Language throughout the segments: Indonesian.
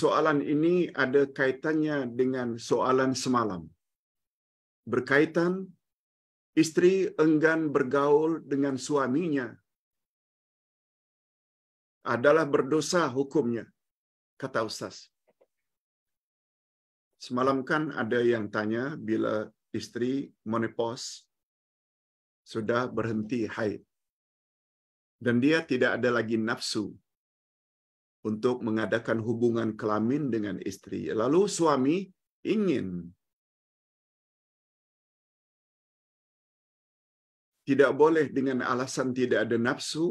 soalan ini ada kaitannya dengan soalan semalam. Berkaitan istri enggan bergaul dengan suaminya adalah berdosa hukumnya, kata Ustaz. Semalam kan ada yang tanya bila istri menopause sudah berhenti haid dan dia tidak ada lagi nafsu untuk mengadakan hubungan kelamin dengan istri. Lalu suami ingin tidak boleh dengan alasan tidak ada nafsu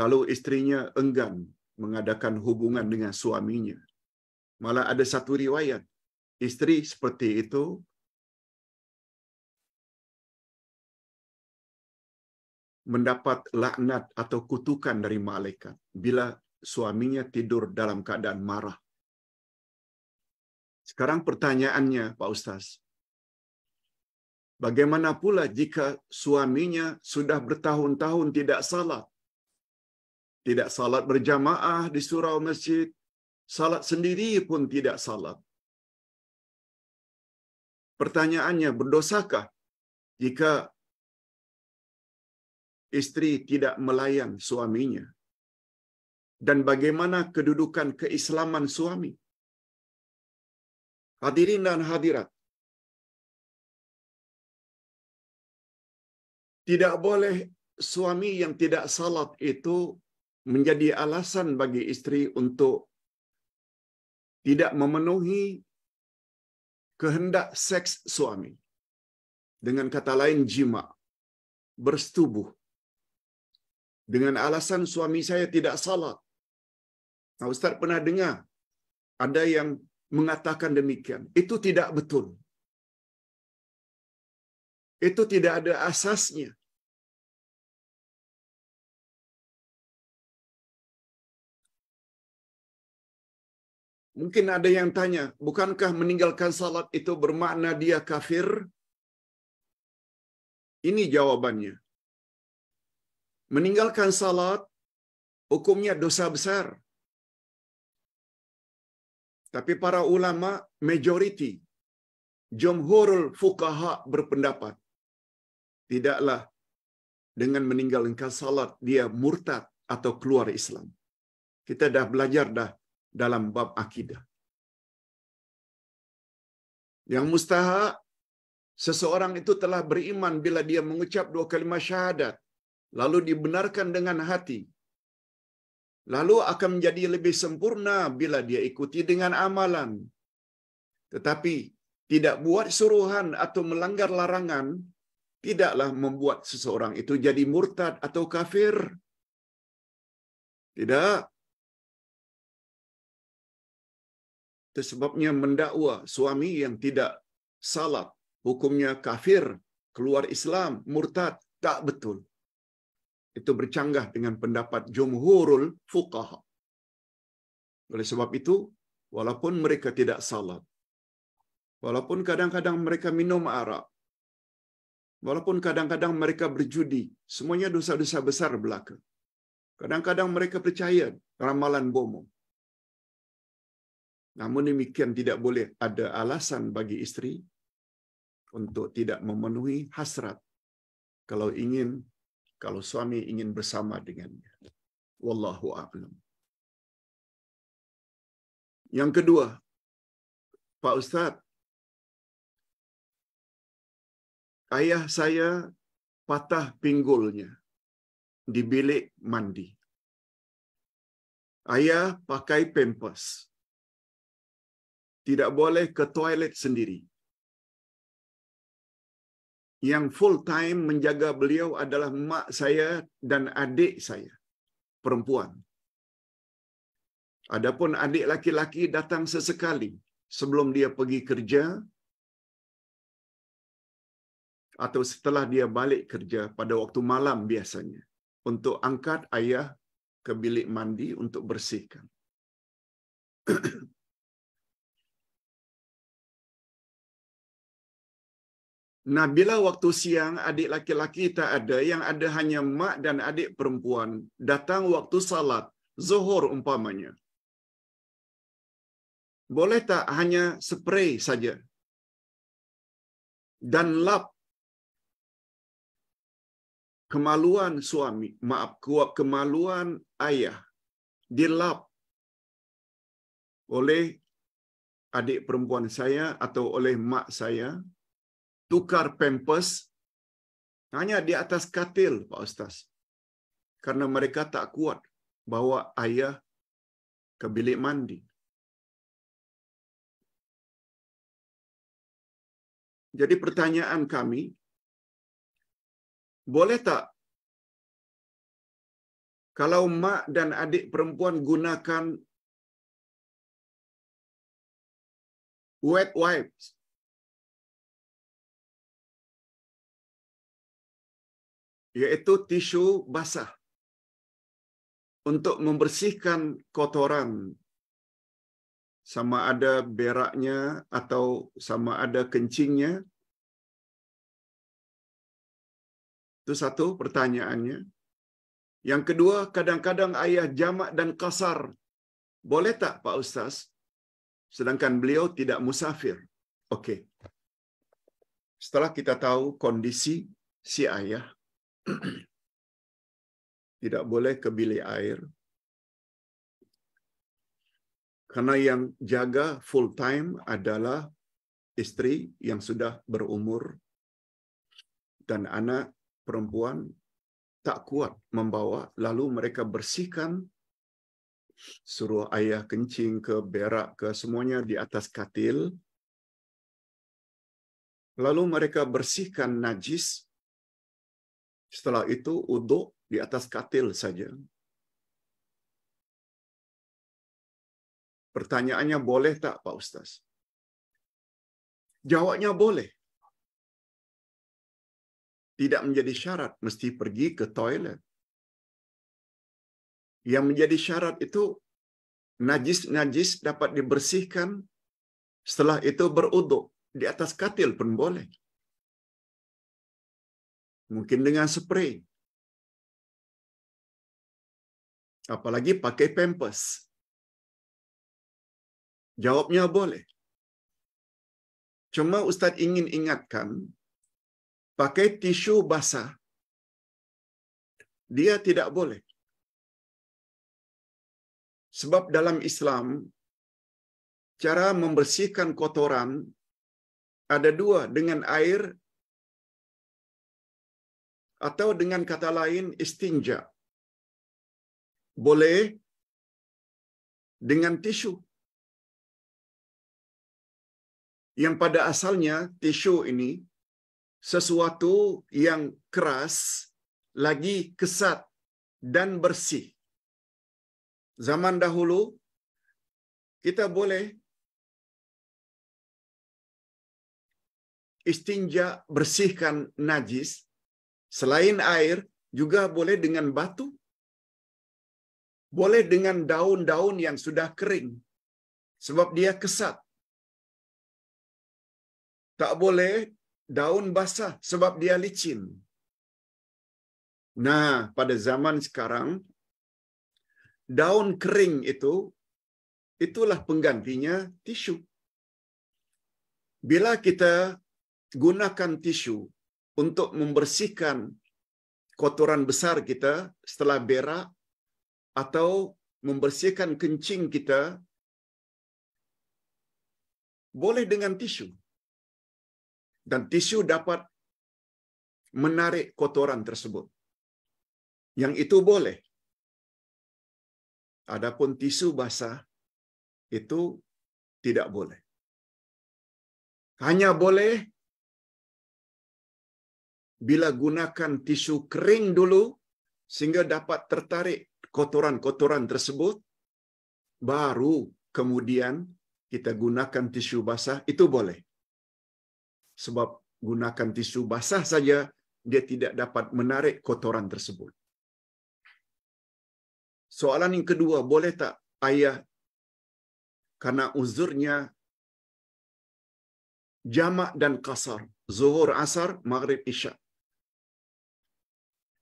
lalu istrinya enggan mengadakan hubungan dengan suaminya. Malah ada satu riwayat, istri seperti itu mendapat laknat atau kutukan dari malaikat bila suaminya tidur dalam keadaan marah. Sekarang pertanyaannya, Pak Ustaz, bagaimana pula jika suaminya sudah bertahun-tahun tidak salat? Tidak salat berjamaah di surau masjid, salat sendiri pun tidak salat. Pertanyaannya, berdosakah jika istri tidak melayang suaminya dan bagaimana kedudukan keislaman suami. Hadirin dan hadirat, tidak boleh suami yang tidak salat itu menjadi alasan bagi istri untuk tidak memenuhi kehendak seks suami. Dengan kata lain jima, bersetubuh dengan alasan suami saya tidak salat. Nah, Ustaz pernah dengar ada yang mengatakan demikian. Itu tidak betul. Itu tidak ada asasnya. Mungkin ada yang tanya, bukankah meninggalkan salat itu bermakna dia kafir? Ini jawabannya. Meninggalkan salat hukumnya dosa besar. Tapi para ulama majority jumhurul fuqaha berpendapat tidaklah dengan meninggalkan salat dia murtad atau keluar Islam. Kita dah belajar dah dalam bab akidah. Yang mustahak seseorang itu telah beriman bila dia mengucap dua kalimat syahadat lalu dibenarkan dengan hati, lalu akan menjadi lebih sempurna bila dia ikuti dengan amalan. Tetapi tidak buat suruhan atau melanggar larangan, tidaklah membuat seseorang itu jadi murtad atau kafir. Tidak. Itu sebabnya mendakwa suami yang tidak salat, hukumnya kafir, keluar Islam, murtad, tak betul itu bercanggah dengan pendapat jumhurul fuqaha. Oleh sebab itu, walaupun mereka tidak salat, walaupun kadang-kadang mereka minum arak, walaupun kadang-kadang mereka berjudi, semuanya dosa-dosa besar belaka. Kadang-kadang mereka percaya ramalan bomo. Namun demikian tidak boleh ada alasan bagi istri untuk tidak memenuhi hasrat kalau ingin kalau suami ingin bersama dengannya. Wallahu a'lam. Yang kedua, Pak Ustadz, ayah saya patah pinggulnya di bilik mandi. Ayah pakai pempes. Tidak boleh ke toilet sendiri. yang full time menjaga beliau adalah mak saya dan adik saya perempuan. Adapun adik laki-laki datang sesekali sebelum dia pergi kerja atau setelah dia balik kerja pada waktu malam biasanya untuk angkat ayah ke bilik mandi untuk bersihkan. Nah, bila waktu siang adik laki-laki tak ada, yang ada hanya mak dan adik perempuan, datang waktu salat, zuhur umpamanya. Boleh tak hanya spray saja? Dan lap kemaluan suami, maaf, kemaluan ayah dilap oleh adik perempuan saya atau oleh mak saya tukar pampers hanya di atas katil Pak Ustaz. Karena mereka tak kuat bawa ayah ke bilik mandi. Jadi pertanyaan kami, boleh tak kalau mak dan adik perempuan gunakan wet wipes yaitu tisu basah untuk membersihkan kotoran sama ada beraknya atau sama ada kencingnya. Itu satu pertanyaannya. Yang kedua, kadang-kadang ayah jamak dan kasar. Boleh tak Pak Ustaz? Sedangkan beliau tidak musafir. Oke. Okay. Setelah kita tahu kondisi si ayah, Tidak boleh ke bilik air. Karena yang jaga full time adalah istri yang sudah berumur dan anak perempuan tak kuat membawa lalu mereka bersihkan suruh ayah kencing ke berak ke semuanya di atas katil lalu mereka bersihkan najis setelah itu uduk di atas katil saja. Pertanyaannya boleh tak Pak Ustaz? Jawabnya boleh. Tidak menjadi syarat mesti pergi ke toilet. Yang menjadi syarat itu najis-najis dapat dibersihkan setelah itu beruduk di atas katil pun boleh mungkin dengan spray, apalagi pakai pampers. Jawabnya boleh. Cuma Ustaz ingin ingatkan, pakai tisu basah, dia tidak boleh. Sebab dalam Islam, cara membersihkan kotoran ada dua, dengan air atau dengan kata lain istinja. Boleh dengan tisu. Yang pada asalnya tisu ini sesuatu yang keras lagi kesat dan bersih. Zaman dahulu kita boleh istinja bersihkan najis Selain air, juga boleh dengan batu. Boleh dengan daun-daun yang sudah kering. Sebab dia kesat. Tak boleh daun basah sebab dia licin. Nah, pada zaman sekarang, daun kering itu, itulah penggantinya tisu. Bila kita gunakan tisu, untuk membersihkan kotoran besar kita setelah berak atau membersihkan kencing kita boleh dengan tisu. Dan tisu dapat menarik kotoran tersebut. Yang itu boleh. Adapun tisu basah itu tidak boleh. Hanya boleh bila gunakan tisu kering dulu sehingga dapat tertarik kotoran-kotoran tersebut baru kemudian kita gunakan tisu basah itu boleh sebab gunakan tisu basah saja dia tidak dapat menarik kotoran tersebut soalan yang kedua boleh tak ayah karena uzurnya jamak dan kasar zuhur asar maghrib isya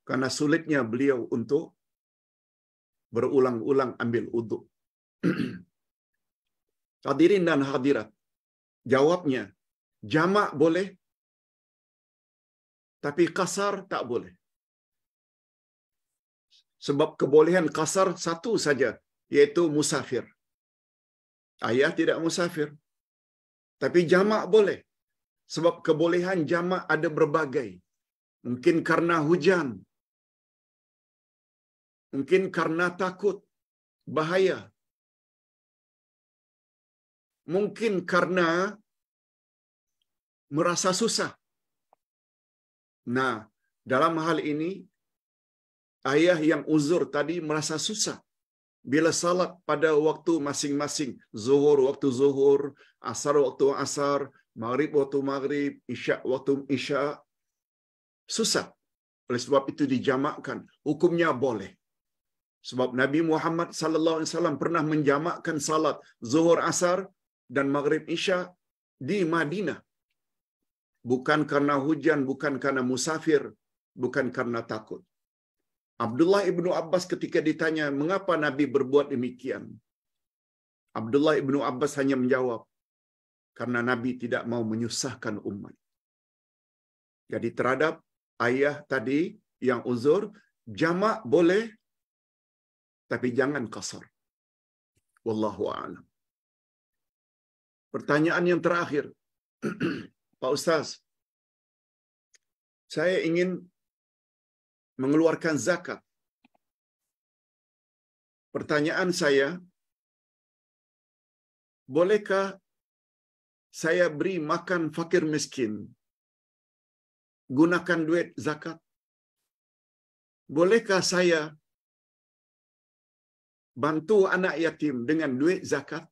karena sulitnya beliau untuk berulang-ulang ambil uduk. Hadirin dan hadirat, jawabnya jamak boleh, tapi kasar tak boleh. Sebab kebolehan kasar satu saja, yaitu musafir. Ayah tidak musafir. Tapi jamak boleh. Sebab kebolehan jamak ada berbagai. Mungkin karena hujan, Mungkin karena takut bahaya. Mungkin karena merasa susah. Nah, dalam hal ini ayah yang uzur tadi merasa susah bila salat pada waktu masing-masing zuhur waktu zuhur asar waktu asar maghrib waktu maghrib isya waktu isya susah oleh sebab itu dijamakkan hukumnya boleh Sebab Nabi Muhammad sallallahu alaihi wasallam pernah menjamakkan salat zuhur asar dan maghrib isya di Madinah. Bukan karena hujan, bukan karena musafir, bukan karena takut. Abdullah ibnu Abbas ketika ditanya mengapa Nabi berbuat demikian, Abdullah ibnu Abbas hanya menjawab, karena Nabi tidak mau menyusahkan umat. Jadi terhadap ayah tadi yang uzur, jamak boleh tapi jangan kasar. Wallahu a'lam. Pertanyaan yang terakhir. Pak Ustaz, saya ingin mengeluarkan zakat. Pertanyaan saya, bolehkah saya beri makan fakir miskin gunakan duit zakat? Bolehkah saya bantu anak yatim dengan duit zakat?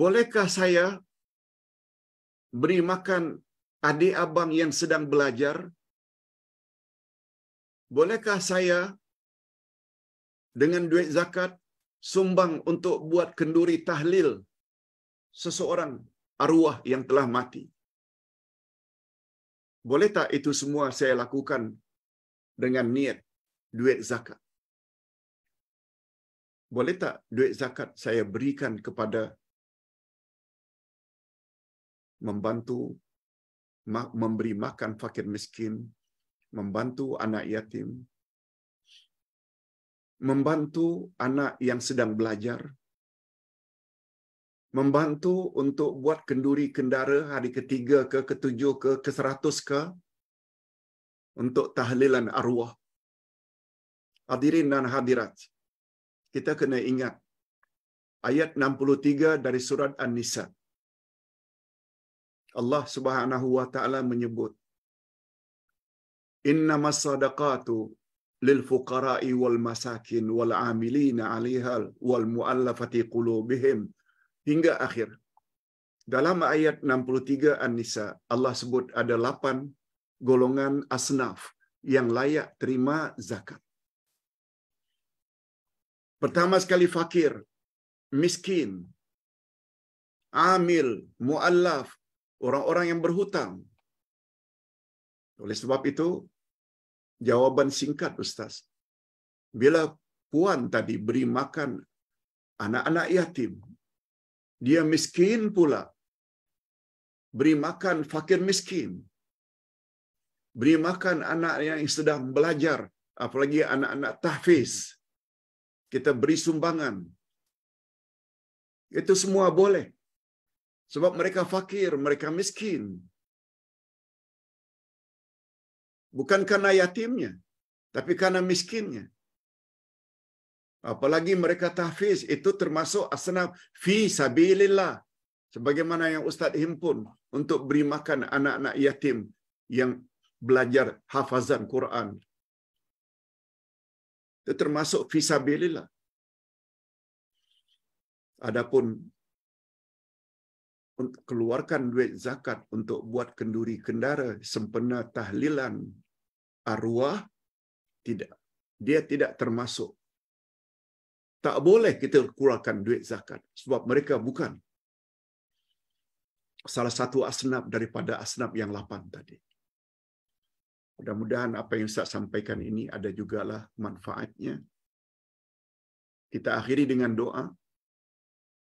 Bolehkah saya beri makan adik abang yang sedang belajar? Bolehkah saya dengan duit zakat sumbang untuk buat kenduri tahlil seseorang arwah yang telah mati? Boleh tak itu semua saya lakukan dengan niat duit zakat. Boleh tak duit zakat saya berikan kepada membantu memberi makan fakir miskin, membantu anak yatim, membantu anak yang sedang belajar, membantu untuk buat kenduri kendara hari ketiga ke, ketujuh ke, ke seratus ke, untuk tahlilan arwah. Hadirin dan hadirat, kita kena ingat ayat 63 dari surat An-Nisa. Allah Subhanahu wa taala menyebut Innamas sadaqatu lil fuqara'i wal masakin wal amilina 'alaiha wal mu'allafati qulubihim hingga akhir. Dalam ayat 63 An-Nisa Allah sebut ada 8 golongan asnaf yang layak terima zakat. Pertama sekali fakir, miskin, amil, muallaf, orang-orang yang berhutang. Oleh sebab itu, jawaban singkat Ustaz. Bila puan tadi beri makan anak-anak yatim, dia miskin pula. Beri makan fakir miskin. Beri makan anak yang sedang belajar, apalagi anak-anak tahfiz. Kita beri sumbangan. Itu semua boleh. Sebab mereka fakir, mereka miskin. Bukan karena yatimnya, tapi karena miskinnya. Apalagi mereka tahfiz, itu termasuk asnaf fi sabilillah. Sebagaimana yang Ustaz himpun untuk beri makan anak-anak yatim yang belajar hafazan Quran. Itu termasuk visabilillah. Adapun keluarkan duit zakat untuk buat kenduri kendara sempena tahlilan arwah tidak dia tidak termasuk tak boleh kita keluarkan duit zakat sebab mereka bukan salah satu asnaf daripada asnaf yang lapan tadi. Mudah-mudahan apa yang saya sampaikan ini ada jugalah manfaatnya. Kita akhiri dengan doa.